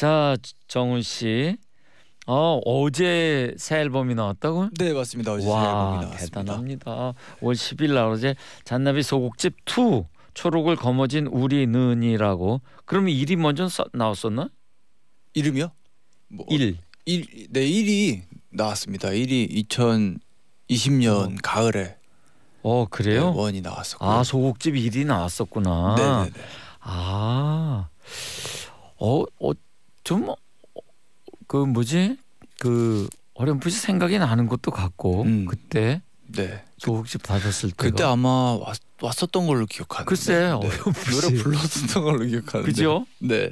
자 정훈 씨. 어 어제 새 앨범이 나왔다고네 맞습니다. 어제 와, 새 앨범이 나왔습니다. 대단합니다. 5월 10일 날 어제 잔나비 소곡집 2 초록을 거머쥔 우리 는이라고. 그러면 이 먼저 써, 나왔었나? 이름이요? 뭐, 일. 일, 네 일이 나왔습니다. 일이 2020년 어. 가을에. 어 그래요? 네, 원이 나왔었고. 아 소곡집 일이 나왔었구나. 네네네. 네, 네. 아. 어, 어 좀그 뭐지 그 어렴풋이 생각이 나는 것도 같고 음. 그때 네. 소극집 다녔을 때 그때 아마 왔, 었던 걸로 기억하는데 글쎄 네. 어렴풋이 노래 불렀었던 걸로 기억하는데 그죠? 네.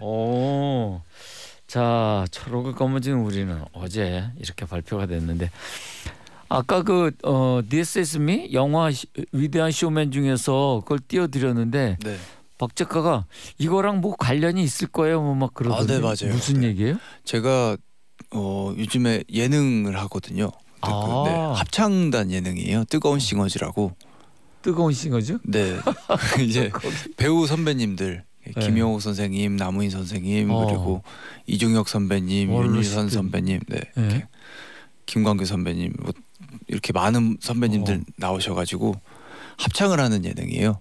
자 초록을 검어진 우리는 어제 이렇게 발표가 됐는데 아까 그 어, This Is Me 영화 시, 위대한 쇼맨 중에서 그걸 띄워드렸는데 네. 박작가가 이거랑 뭐 관련이 있을 거예요 뭐막 그러더니 아, 네, 맞아요. 무슨 네. 얘기예요? 제가 어, 요즘에 예능을 하거든요. 아 그, 네, 아. 합창단 예능이에요. 뜨거운 싱어즈라고. 뜨거운 싱어즈? 네. 이제 배우 선배님들 네. 김영호 선생님, 남우인 선생님 어. 그리고 이중혁 선배님, 윤유선 선배님, 네. 네. 김광규 선배님 뭐 이렇게 많은 선배님들 어. 나오셔가지고 합창을 하는 예능이에요.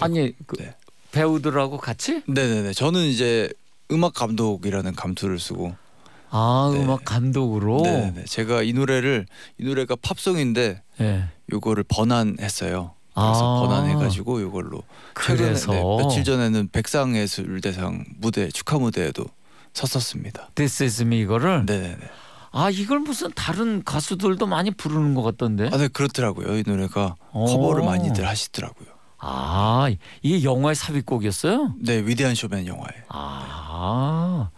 아니 네. 그, 네. 배우들하고 같이? 네네네. 저는 이제 음악 감독이라는 감투를 쓰고. 아 네. 음악 감독으로. 네네. 제가 이 노래를 이 노래가 팝송인데 예. 요거를 번안했어요. 그래서 아 번안해가지고 요걸로 최근에 네, 며칠 전에는 백상예술대상 무대 축하 무대에도 섰었습니다. This is me 이거를. 네네네. 아 이걸 무슨 다른 가수들도 많이 부르는 것 같던데. 아네 그렇더라고요 이 노래가 커버를 많이들 하시더라고요. 아, 이게 영화의 삽입곡이었어요? 네, 위대한 쇼맨 영화에. 아.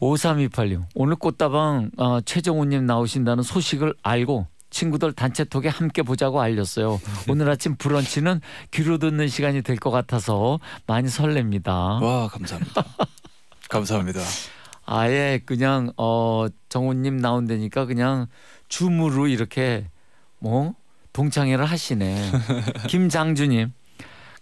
5328님, 오늘 꽃다방 어, 최정우님 나오신다는 소식을 알고 친구들 단체톡에 함께 보자고 알렸어요. 오늘 아침 브런치는 귀로 듣는 시간이 될 것 같아서 많이 설렙니다. 와 감사합니다. 감사합니다. 아예 그냥 어, 정우님 나온다니까 그냥 줌으로 이렇게 뭐 동창회를 하시네. 김장주님.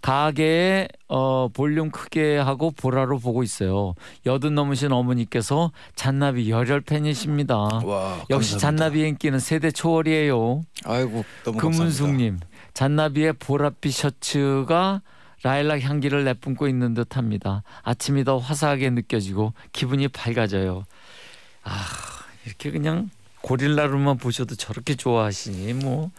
가게에 어, 볼륨 크게 하고 보라로 보고 있어요. 여든 넘으신 어머니께서 잔나비 열혈 팬이십니다. 와, 역시 잔나비 인기는 세대 초월이에요. 아이고 너무 금은숙님 잔나비의 보랏빛 셔츠가 라일락 향기를 내뿜고 있는 듯합니다. 아침이 더 화사하게 느껴지고 기분이 밝아져요. 아 이렇게 그냥 고릴라로만 보셔도 저렇게 좋아하시니 뭐.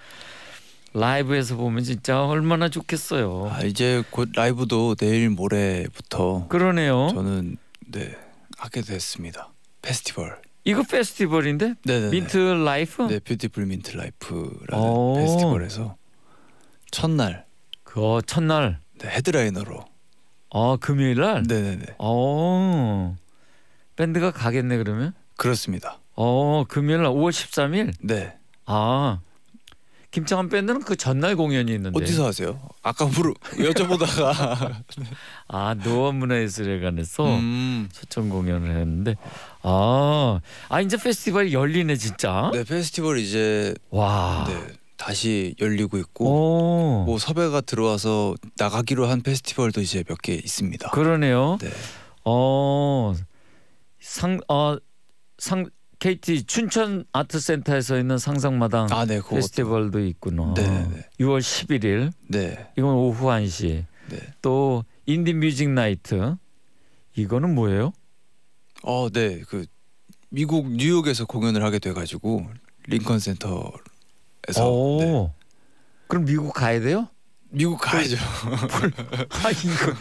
라이브에서 보면 진짜 얼마나 좋겠어요. 아 이제 곧 라이브도 내일 모레부터 그러네요. 저는 네 하게 됐습니다. 페스티벌. 이거 페스티벌인데? 네네 민트 라이프? 네, 뷰티풀 민트 라이프라는 페스티벌에서 첫날. 그 어, 첫날. 네, 헤드라이너로. 아 금요일 날? 네네네. 어 밴드가 가겠네 그러면? 그렇습니다. 어 금요일 날 5월 13일? 네. 아 김창완 밴드는 그 전날 공연이 있는데 어디서 하세요? 아까 물어 여쭤보다가 아 노원문화예술회관에서 음. 초청 공연을 했는데 아, 아 이제 페스티벌 열리네 진짜 네 페스티벌 이제 와 네, 다시 열리고 있고 오. 뭐 섭외가 들어와서 나가기로 한 페스티벌도 이제 몇 개 있습니다 그러네요 네. 어, 상, 어, 상, KT 춘천 아트센터에서 있는 상상마당 아, 네, 페스티벌도 있구나. 네, 네. 6월 11일. 네. 이건 오후 1시. 네. 또 인디 뮤직 나이트. 이거는 뭐예요? 어, 네. 그 미국 뉴욕에서 공연을 하게 돼 가지고 링컨 센터에서 네. 그럼 미국 가야 돼요? 미국 가야죠. 아 이거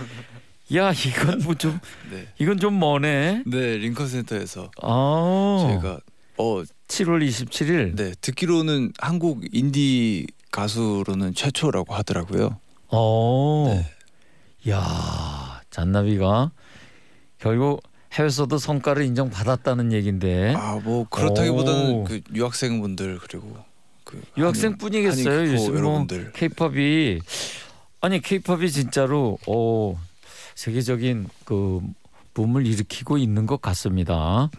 야 이건 뭐좀 네. 이건 좀 머네. 네 링컨 센터에서 아~ 제가 어 7월 27일 네 듣기로는 한국 인디 가수로는 최초라고 하더라고요. 어. 네. 야 잔나비가 결국 해외에서도 성과를 인정받았다는 얘기데 아뭐 그렇다기보다는 그 유학생분들 그리고 그 유학생뿐이겠어요. 요즘 뭐 K-팝이 아니 K-팝이 진짜로 어 세계적인 그 붐을 일으키고 있는 것 같습니다.